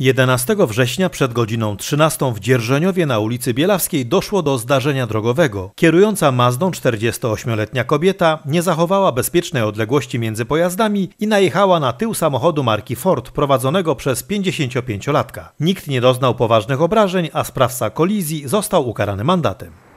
11 września przed godziną 13 w Dzierżeniowie na ulicy Bielawskiej doszło do zdarzenia drogowego. Kierująca Mazdą 48-letnia kobieta nie zachowała bezpiecznej odległości między pojazdami i najechała na tył samochodu marki Ford prowadzonego przez 55-latka. Nikt nie doznał poważnych obrażeń, a sprawca kolizji został ukarany mandatem.